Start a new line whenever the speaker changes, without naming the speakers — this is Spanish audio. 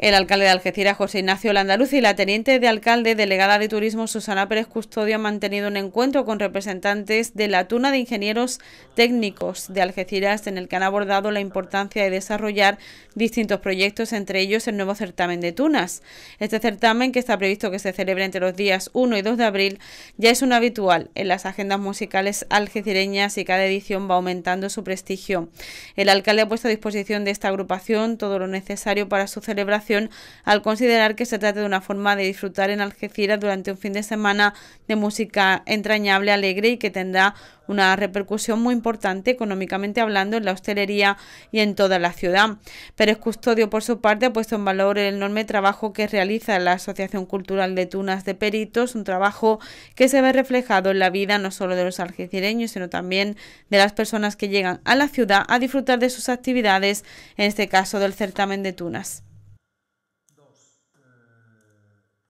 El alcalde de Algeciras, José Ignacio Landaluz, y la teniente de alcalde delegada de Turismo, Susana Pérez Custodio, han mantenido un encuentro con representantes de la Tuna de Ingenieros Técnicos de Algeciras, en el que han abordado la importancia de desarrollar distintos proyectos, entre ellos el nuevo certamen de tunas. Este certamen, que está previsto que se celebre entre los días 1 y 2 de abril, ya es un habitual en las agendas musicales algecireñas y cada edición va aumentando su prestigio. El alcalde ha puesto a disposición de esta agrupación todo lo necesario para su celebración al considerar que se trata de una forma de disfrutar en Algeciras durante un fin de semana de música entrañable, alegre y que tendrá una repercusión muy importante económicamente hablando en la hostelería y en toda la ciudad. Pérez Custodio, por su parte, ha puesto en valor el enorme trabajo que realiza la Asociación Cultural de Tunas de Peritos, un trabajo que se ve reflejado en la vida no solo de los algecireños, sino también de las personas que llegan a la ciudad a disfrutar de sus actividades, en este caso del certamen de Tunas.